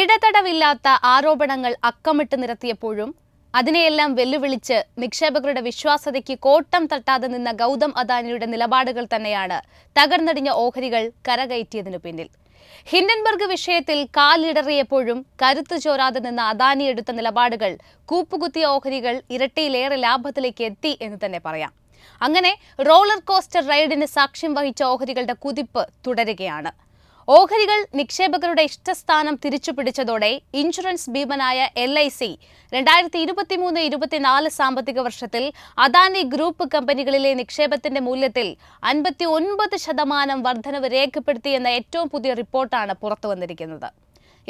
ഇടതടവില്ലാത്ത ആരോപണങ്ങൾ അക്കമിട്ട് നിരത്തിയപ്പോഴും അതിനെയെല്ലാം വെല്ലുവിളിച്ച് നിക്ഷേപകരുടെ വിശ്വാസതയ്ക്ക് കോട്ടം തട്ടാതെ നിന്ന ഗൗതം അദാനിയുടെ നിലപാടുകൾ തന്നെയാണ് തകർന്നടിഞ്ഞ ഓഹരികൾ കരകയറ്റിയതിനു പിന്നിൽ ഹിൻഡൻബർഗ് വിഷയത്തിൽ കാലിടറിയപ്പോഴും കരുത്തു ചോരാതെ നിന്ന അദാനി എടുത്ത നിലപാടുകൾ കൂപ്പുകുത്തിയ ഓഹരികൾ ഇരട്ടിയിലേറെ ലാഭത്തിലേക്ക് എത്തി എന്ന് തന്നെ പറയാം അങ്ങനെ റോളർ കോസ്റ്റർ റൈഡിന് സാക്ഷ്യം വഹിച്ച ഓഹരികളുടെ കുതിപ്പ് തുടരുകയാണ് ഓഹരികൾ നിക്ഷേപകരുടെ ഇഷ്ടസ്ഥാനം തിരിച്ചുപിടിച്ചതോടെ ഇൻഷുറൻസ് ഭീമനായ എൽ ഐ സി രണ്ടായിരത്തി ഇരുപത്തിമൂന്ന് ഇരുപത്തിനാല് സാമ്പത്തിക വർഷത്തിൽ അദാനി ഗ്രൂപ്പ് കമ്പനികളിലെ നിക്ഷേപത്തിന്റെ മൂല്യത്തിൽ അൻപത്തി ഒൻപത് ശതമാനം വർധനവ് രേഖപ്പെടുത്തിയെന്ന ഏറ്റവും പുതിയ റിപ്പോർട്ടാണ് പുറത്തുവന്നിരിക്കുന്നത്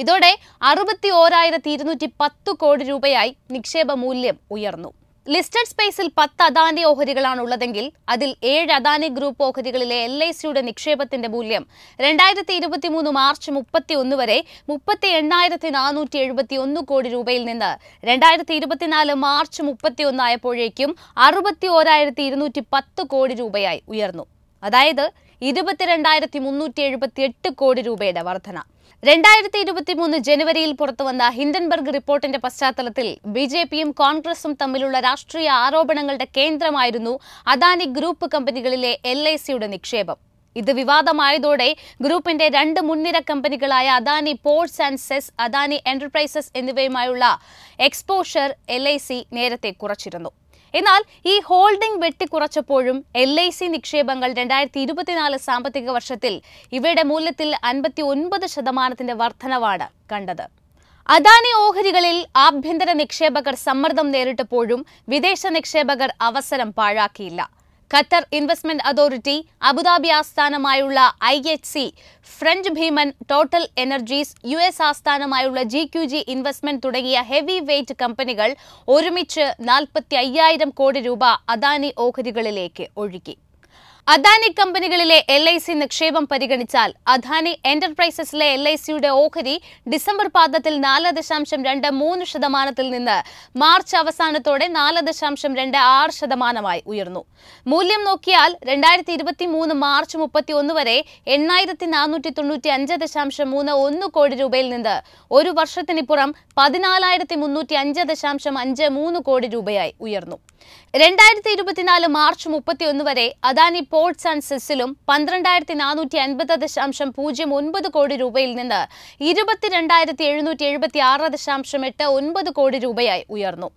ഇതോടെ അറുപത്തി ഓരായിരത്തി ഇരുന്നൂറ്റി പത്ത് കോടി രൂപയായി നിക്ഷേപ മൂല്യം ഉയർന്നു ലിസ്റ്റഡ് സ്പേസിൽ പത്ത് അദാനി ഓഹരികളാണ് ഉള്ളതെങ്കിൽ അതിൽ ഏഴ് അദാനി ഗ്രൂപ്പ് ഓഹരികളിലെ എൽ ഐ സിയുടെ നിക്ഷേപത്തിന്റെ മൂല്യം രണ്ടായിരത്തി ഇരുപത്തി മൂന്ന് മാർച്ച് മുപ്പത്തി ഒന്ന് വരെ മുപ്പത്തി എണ്ണായിരത്തി നാനൂറ്റി എഴുപത്തി ഒന്ന് കോടി രൂപയിൽ നിന്ന് രണ്ടായിരത്തി ഇരുപത്തിനാല് മാർച്ച് മുപ്പത്തി ഒന്നായപ്പോഴേക്കും അറുപത്തി ഓരായിരത്തി ഇരുന്നൂറ്റി പത്ത് കോടി രൂപയായി ഉയർന്നു അതായത് ഇരുപത്തിരണ്ടായിരത്തി മുന്നൂറ്റി എഴുപത്തി എട്ട് കോടി രൂപയുടെ വർധന രണ്ടായിരത്തി മൂന്ന് ജനുവരിയിൽ പുറത്തുവന്ന ഹിൻഡൻബർഗ് റിപ്പോർട്ടിന്റെ പശ്ചാത്തലത്തിൽ ബി ജെ പിയും കോൺഗ്രസും തമ്മിലുള്ള രാഷ്ട്രീയ ആരോപണങ്ങളുടെ കേന്ദ്രമായിരുന്നു അദാനി ഗ്രൂപ്പ് കമ്പനികളിലെ എൽ ഐ സിയുടെ നിക്ഷേപം ഇത് വിവാദമായതോടെ ഗ്രൂപ്പിന്റെ രണ്ട് മുൻനിര കമ്പനികളായ Adani ports and SEZ Adani enterprises എന്നിവയുമായുള്ള എക്സ്പോഷർ എൽ നേരത്തെ കുറച്ചിരുന്നു എന്നാൽ ഈ ഹോൾഡിംഗ് വെട്ടിക്കുറച്ചപ്പോഴും എൽ ഐ സി നിക്ഷേപങ്ങൾ രണ്ടായിരത്തി ഇരുപത്തിനാല് സാമ്പത്തിക വർഷത്തിൽ ഇവയുടെ മൂല്യത്തിൽ അൻപത്തി ഒൻപത് ശതമാനത്തിന്റെ വർധനവാണ് കണ്ടത് അദാനി ഓഹരികളിൽ ആഭ്യന്തര നിക്ഷേപകർ സമ്മർദ്ദം നേരിട്ടപ്പോഴും വിദേശ നിക്ഷേപകർ അവസരം പാഴാക്കിയില്ല ഖത്തർ ഇൻവെസ്റ്റ്മെന്റ് അതോറിറ്റി അബുദാബി ആസ്ഥാനമായുള്ള ഐ എച്ച് സി ഫ്രഞ്ച് ഭീമൻ ടോട്ടൽ എനർജീസ് യു എസ് ആസ്ഥാനമായുള്ള ജി ക്യു ജി ഇൻവെസ്റ്റ്മെന്റ് തുടങ്ങിയ ഹെവി വെയ്റ്റ് കമ്പനികൾ ഒരുമിച്ച് നാൽപ്പത്തി അയ്യായിരം കോടി രൂപ അദാനി ഓഹരികളിലേക്ക് ഒഴുകി അദാനി കമ്പനികളിലെ എൽ ഐ സി നിക്ഷേപം പരിഗണിച്ചാൽ അദാനി എന്റർപ്രൈസസിലെ എൽ ഐ സിയുടെ ഓഹരി ഡിസംബർ പാദത്തിൽ നാല് ദശാംശം രണ്ട് മൂന്ന് ശതമാനത്തിൽ നിന്ന് മാർച്ച് അവസാനത്തോടെ നാല് ദശാംശം രണ്ട് ആറ് ശതമാനമായി ഉയർന്നു മൂല്യം നോക്കിയാൽ രണ്ടായിരത്തി ഇരുപത്തി മൂന്ന് മാർച്ച് മുപ്പത്തി ഒന്ന് വരെ എണ്ണായിരത്തി നാനൂറ്റി തൊണ്ണൂറ്റി അഞ്ച് ദശാംശം മൂന്ന് ഒന്ന് കോടി രൂപയിൽ നിന്ന് ഒരു വർഷത്തിനിപ്പുറം പതിനാലായിരത്തി മുന്നൂറ്റി അഞ്ച് ദശാംശം അഞ്ച് മൂന്ന് കോടി രൂപയായി ഉയർന്നു രണ്ടായിരത്തി ഇരുപത്തിനാല് മാർച്ച് മുപ്പത്തിയൊന്ന് വരെ അദാനി പോർട്സ് ആൻഡ് സെസിലും പന്ത്രണ്ടായിരത്തി നാനൂറ്റി അൻപത് ദശാംശം പൂജ്യം ഒൻപത് കോടി രൂപയിൽ നിന്ന് ഇരുപത്തിരണ്ടായിരത്തി എഴുന്നൂറ്റി എഴുപത്തി ആറ് ദശാംശം എട്ട് ഒൻപത് കോടി രൂപയായി ഉയർന്നു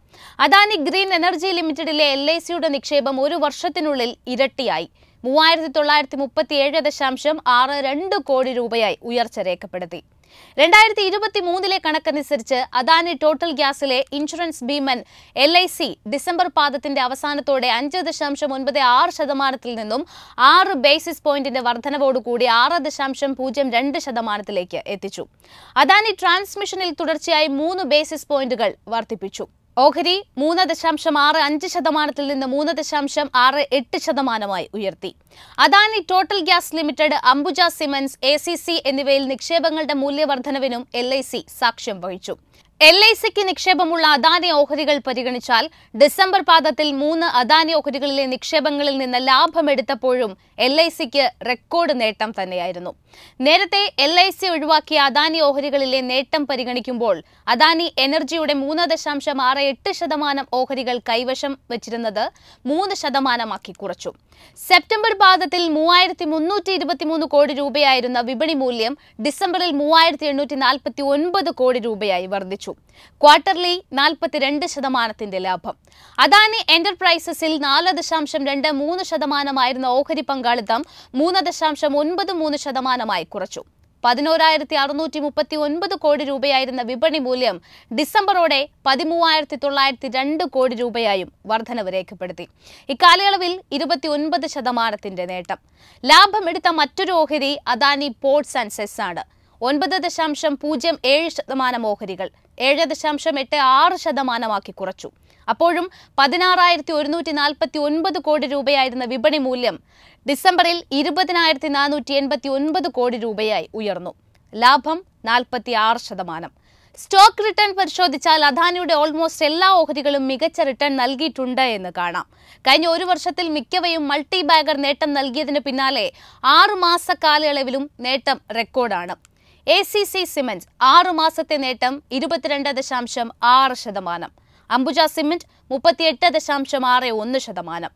അദാനി ഗ്രീൻ എനർജി ലിമിറ്റഡിലെ എൽ ഐ സിയുടെ നിക്ഷേപം ഒരു വർഷത്തിനുള്ളിൽ ഇരട്ടിയായി മൂവായിരത്തി തൊള്ളായിരത്തി മുപ്പത്തിയേഴ് ദശാംശം ആറ് രണ്ട് കോടി രൂപയായി ഉയർച്ച രേഖപ്പെടുത്തി രണ്ടായിരത്തി ഇരുപത്തി മൂന്നിലെ കണക്കനുസരിച്ച് അദാനി ടോട്ടൽ ഗ്യാസിലെ ഇൻഷുറൻസ് ഭീമൻ എൽ ഐ സി ഡിസംബർ പാദത്തിന്റെ അവസാനത്തോടെ അഞ്ച് ദശാംശം ഒൻപത് ആറ് ശതമാനത്തിൽ നിന്നും ആറ് ബേസിസ് പോയിന്റിന്റെ വർധനവോടുകൂടി ആറ് ദശാംശം പൂജ്യം രണ്ട് ശതമാനത്തിലേക്ക് എത്തിച്ചു അദാനി ട്രാൻസ്മിഷനിൽ തുടർച്ചയായി മൂന്ന് ബേസിസ് പോയിന്റുകൾ വർദ്ധിപ്പിച്ചു ഓഹരി മൂന്ന് ദശാംശം ആറ് അഞ്ച് ശതമാനത്തിൽ നിന്ന് മൂന്ന് ദശാംശം ആറ് എട്ട് ശതമാനമായി ഉയർത്തി Adani total gas limited Ambuja cements A C C എന്നിവയിൽ നിക്ഷേപങ്ങളുടെ മൂല്യവർദ്ധനവിനും എൽ ഐ സി സാക്ഷ്യം വഹിച്ചു എൽ ഐ സിക്ക് നിക്ഷേപമുള്ള അദാനി ഓഹരികൾ പരിഗണിച്ചാൽ ഡിസംബർ പാദത്തിൽ മൂന്ന് അദാനി ഓഹരികളിലെ നിക്ഷേപങ്ങളിൽ നിന്ന് ലാഭമെടുത്തപ്പോഴും എൽ ഐ സിക്ക് റെക്കോർഡ് നേട്ടം തന്നെയായിരുന്നു നേരത്തെ എൽ ഐ സി ഒഴിവാക്കിയ അദാനി ഓഹരികളിലെ നേട്ടം പരിഗണിക്കുമ്പോൾ അദാനി എനർജിയുടെ മൂന്ന് ദശാംശം ആറ് എട്ട് ശതമാനം ഓഹരികൾ കൈവശം വെച്ചിരുന്നത് മൂന്ന് ശതമാനമാക്കി കുറച്ചു സെപ്റ്റംബർ പാദത്തിൽ മൂവായിരത്തി മുന്നൂറ്റി ഇരുപത്തിമൂന്ന് കോടി രൂപയായിരുന്ന വിപണി മൂല്യം ഡിസംബറിൽ മൂവായിരത്തി എണ്ണൂറ്റി നാൽപ്പത്തി ഒൻപത് കോടി രൂപയായി വർദ്ധിച്ചു അറിയിച്ചു ക്വാർട്ടർലി നാൽപ്പത്തിരണ്ട് ശതമാനത്തിന്റെ ലാഭം അദാനി എന്റർപ്രൈസസിൽ നാല് ദശാംശം രണ്ട് മൂന്ന് ശതമാനമായിരുന്ന ഓഹരി പങ്കാളിത്തം മൂന്ന് ദശാംശം ഒൻപത് മൂന്ന് ശതമാനമായി കുറച്ചു പതിനോരായിരത്തി അറുന്നൂറ്റി മുപ്പത്തി ഒൻപത് കോടി രൂപയായിരുന്ന വിപണി മൂല്യം ഡിസംബറോടെ പതിമൂവായിരത്തി തൊള്ളായിരത്തി രണ്ട് കോടി രൂപയായും വർധനവ് രേഖപ്പെടുത്തി ഇക്കാലയളവിൽ ഇരുപത്തി ഒൻപത് ശതമാനത്തിന്റെ നേട്ടം ലാഭമെടുത്ത മറ്റൊരു ഓഹരി അദാനി പോർട്സ് ആൻഡ് സെസ് ആണ് ഒൻപത് ദശാംശം പൂജ്യം ഏഴ് ശതമാനം ഓഹരികൾ ഏഴ് ദശാംശം എട്ട് ആറ് ശതമാനമാക്കി കുറച്ചു അപ്പോഴും പതിനാറായിരത്തി ഒരുന്നൂറ്റി നാൽപ്പത്തി ഒൻപത് കോടി രൂപയായിരുന്ന വിപണി മൂല്യം ഡിസംബറിൽ ഇരുപതിനായിരത്തി നാനൂറ്റി എൺപത്തി ഒൻപത് കോടി രൂപയായി ഉയർന്നു ലാഭം നാൽപ്പത്തി ആറ് ശതമാനം സ്റ്റോക്ക് റിട്ടേൺ പരിശോധിച്ചാൽ അദാനിയുടെ ഓൾമോസ്റ്റ് എല്ലാ ഓഹരികളും മികച്ച റിട്ടേൺ നൽകിയിട്ടുണ്ട് എന്ന് കാണാം കഴിഞ്ഞ ഒരു വർഷത്തിൽ മിക്കവയും മൾട്ടി ബാഗർ നേട്ടം നൽകിയതിന് പിന്നാലെ ആറുമാസ കാലയളവിലും നേട്ടം റെക്കോർഡാണ് എ സി സി സിമെന്റ് ആറു മാസത്തെ നേട്ടം ഇരുപത്തിരണ്ട് ദശാംശം ആറ് ശതമാനം അംബുജ സിമെന്റ് മുപ്പത്തിയെട്ട് ദശാംശം ആറ് ഒന്ന് ശതമാനം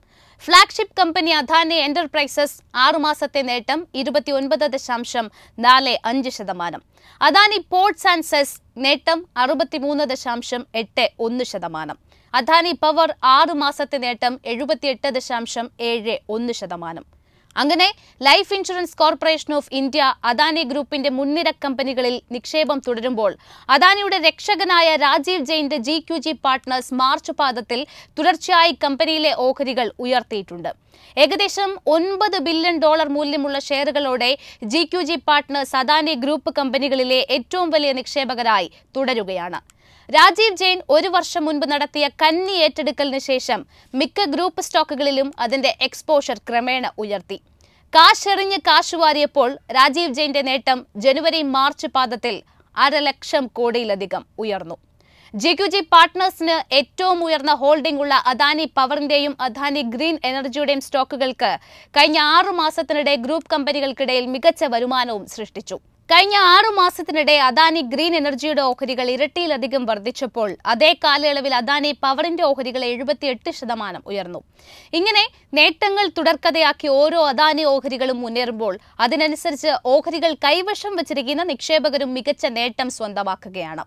ഫ്ളാഗ്ഷിപ്പ് കമ്പനി അധാനി എന്റർപ്രൈസസ് ആറുമാസത്തെ നേട്ടം ഇരുപത്തിയൊൻപത് ദശാംശം നാല് അഞ്ച് ശതമാനം അദാനി പോർട്സ് ആൻഡ് സെസ് നേട്ടം അറുപത്തിമൂന്ന് ദശാംശം എട്ട് ഒന്ന് ശതമാനം അദാനി പവർ ആറുമാസത്തെ നേട്ടം എഴുപത്തിയെട്ട് ദശാംശം ഏഴ് ഒന്ന് ശതമാനം അങ്ങനെ life insurance corporation of India Adani ഗ്രൂപ്പിന്റെ മുൻനിര കമ്പനികളിൽ നിക്ഷേപം തുടരുമ്പോൾ അദാനിയുടെ രക്ഷകനായ രാജീവ് ജെയിന്റെ G Q G partners March പാദത്തിൽ തുടർച്ചയായി കമ്പനിയിലെ ഓഹരികൾ ഉയർത്തിയിട്ടുണ്ട് ഏകദേശം ഒൻപത് ബില്യൺ ഡോളർ മൂല്യമുള്ള ഷെയറുകളോടെ G Q G partners Adani group കമ്പനികളിലെ ഏറ്റവും വലിയ നിക്ഷേപകരായി തുടരുകയാണ് രാജീവ് ജെയിൻ ഒരു വർഷം മുൻപ് നടത്തിയ കന്നി ഏറ്റെടുക്കലിന് ശേഷം മിക്ക ഗ്രൂപ്പ് സ്റ്റോക്കുകളിലും അതിന്റെ എക്സ്പോഷർ ക്രമേണ ഉയർത്തി കാശെറിഞ്ഞ് കാശുവാരിയപ്പോൾ രാജീവ് ജെയിന്റെ നേട്ടം ജനുവരി മാർച്ച് പാദത്തിൽ അരലക്ഷം കോടിയിലധികം ഉയർന്നു ജി പാർട്ട്നേഴ്സിന് ഏറ്റവും ഉയർന്ന ഹോൾഡിംഗ് ഉള്ള അദാനി പവറിന്റെയും അദാനി ഗ്രീൻ എനർജിയുടെയും സ്റ്റോക്കുകൾക്ക് കഴിഞ്ഞ ആറു മാസത്തിനിടെ ഗ്രൂപ്പ് കമ്പനികൾക്കിടയിൽ മികച്ച വരുമാനവും സൃഷ്ടിച്ചു കഴിഞ്ഞ ആറു മാസത്തിനിടെ അദാനി ഗ്രീൻ എനർജിയുടെ ഓഹരികൾ ഇരട്ടിയിലധികം വർദ്ധിച്ചപ്പോൾ അതേ കാലയളവിൽ അദാനി പവറിന്റെ ഓഹരികൾ എഴുപത്തിയെട്ട് ശതമാനം ഉയർന്നു ഇങ്ങനെ നേട്ടങ്ങൾ തുടർക്കഥയാക്കി ഓരോ അദാനി ഓഹരികളും മുന്നേറുമ്പോൾ അതിനനുസരിച്ച് ഓഹരികൾ കൈവശം വച്ചിരിക്കുന്ന നിക്ഷേപകരും മികച്ച നേട്ടം സ്വന്തമാക്കുകയാണ്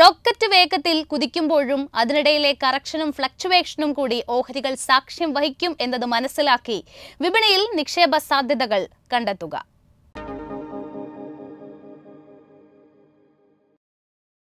റോക്കറ്റ് വേഗത്തിൽ കുതിക്കുമ്പോഴും അതിനിടയിലെ കറക്ഷനും ഫ്ലക്ച്വേഷനും കൂടി ഓഹരികൾ സാക്ഷ്യം വഹിക്കും എന്നത് മനസ്സിലാക്കി വിപണിയിൽ നിക്ഷേപ സാധ്യതകൾ കണ്ടെത്തുക